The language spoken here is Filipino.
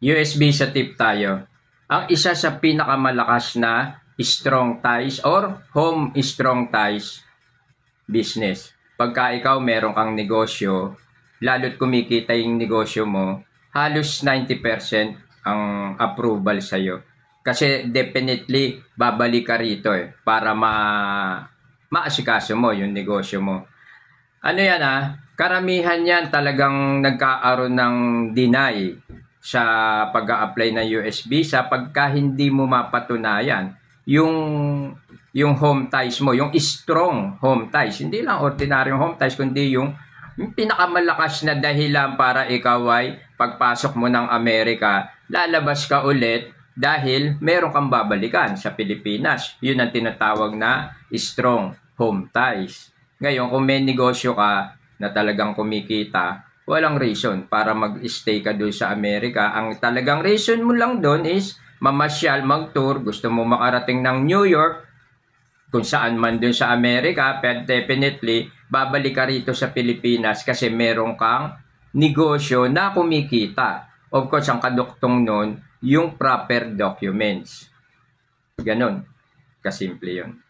USB sa tip tayo. Ang isa sa pinakamalakas na strong ties or home strong ties business. Pagka ikaw meron kang negosyo, lalo't kumikita yung negosyo mo, halos 90% ang approval sa iyo. Kasi definitely babalik ka rito eh, para ma maasikaso mo yung negosyo mo. Ano yan ah, karamihan yan talagang nagkaaroon ng deny sa pag apply na US visa pagka hindi mo mapatunayan yung yung home ties mo, yung strong home ties, hindi lang ordinaryong home ties kundi yung pinakamalakas na dahilan para ikaw ay pagpasok mo ng Amerika, lalabas ka ulit dahil meron kang babalikan sa Pilipinas. Yun ang tinatawag na strong home ties. Ngayon, kung may negosyo ka na talagang kumikita, walang reason para mag-stay ka doon sa Amerika. Ang talagang reason mo lang doon is mamasyal, mag-tour, gusto mo makarating ng New York, kung saan man doon sa Amerika, but definitely, babalik ka rito sa Pilipinas kasi meron kang negosyo na kumikita. Of course, ang kaduktong noon, yung proper documents. Ganon. Kasimple yun.